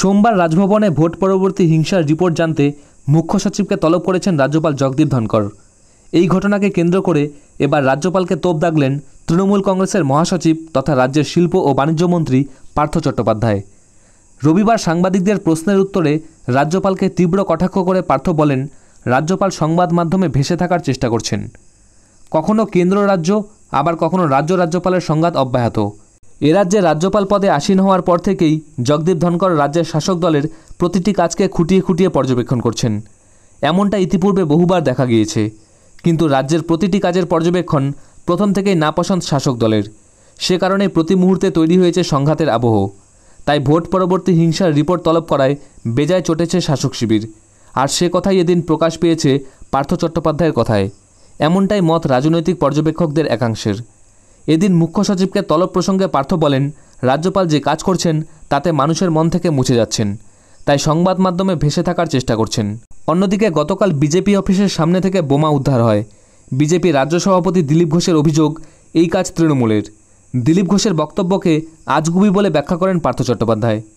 সোমবার রাজভবনে ভোট পরবর্তী হিংসার রিপোর্ট জানতে মুখ্য সচিবকে তলব করেছেন রাজ্যপাল জগদীপ ধনকর এই ঘটনাকে কেন্দ্র করে এবার রাজ্যপালকে তোপ দাগলেন তৃণমূল কংগ্রেসের মহাসচিব তথা রাজ্যের শিল্প ও বাণিজ্য মন্ত্রী পার্থ চট্টোপাধ্যায় রবিবার সাংবাদিকদের প্রশ্নের উত্তরে রাজ্যপালকে তীব্র কটাক্ষ করে পার্থ বলেন রাজ্যপাল সংবাদ মাধ্যমে ভেসে থাকার চেষ্টা করছেন কখনো কেন্দ্র রাজ্য আবার কখনো রাজ্য রাজ্যপালের সংঘাত অব্যাহত এ রাজ্যে রাজ্যপাল পদে আসীন হওয়ার পর থেকেই জগদীপ ধনকর রাজ্যের শাসক দলের প্রতিটি কাজকে খুঁটিয়ে খুঁটিয়ে পর্যবেক্ষণ করছেন এমনটা ইতিপূর্বে বহুবার দেখা গিয়েছে কিন্তু রাজ্যের প্রতিটি কাজের পর্যবেক্ষণ প্রথম থেকেই নাপসন্দ শাসক দলের সে কারণে প্রতি মুহূর্তে তৈরি হয়েছে সংঘাতের আবহ তাই ভোট পরবর্তী হিংসার রিপোর্ট তলব করায় বেজায় চটেছে শাসক শিবির আর সে কথাই এদিন প্রকাশ পেয়েছে পার্থ চট্টোপাধ্যায়ের কথায় এমনটাই মত রাজনৈতিক পর্যবেক্ষকদের একাংশের এদিন মুখ্য সচিবকে তলব প্রসঙ্গে পার্থ বলেন রাজ্যপাল যে কাজ করছেন তাতে মানুষের মন থেকে মুছে যাচ্ছেন তাই সংবাদ মাধ্যমে ভেসে থাকার চেষ্টা করছেন অন্যদিকে গতকাল বিজেপি অফিসের সামনে থেকে বোমা উদ্ধার হয় বিজেপি রাজ্য সভাপতি দিলীপ ঘোষের অভিযোগ এই কাজ তৃণমূলের দিলীপ ঘোষের বক্তব্যকে আজগুবি বলে ব্যাখ্যা করেন পার্থ চট্টোপাধ্যায়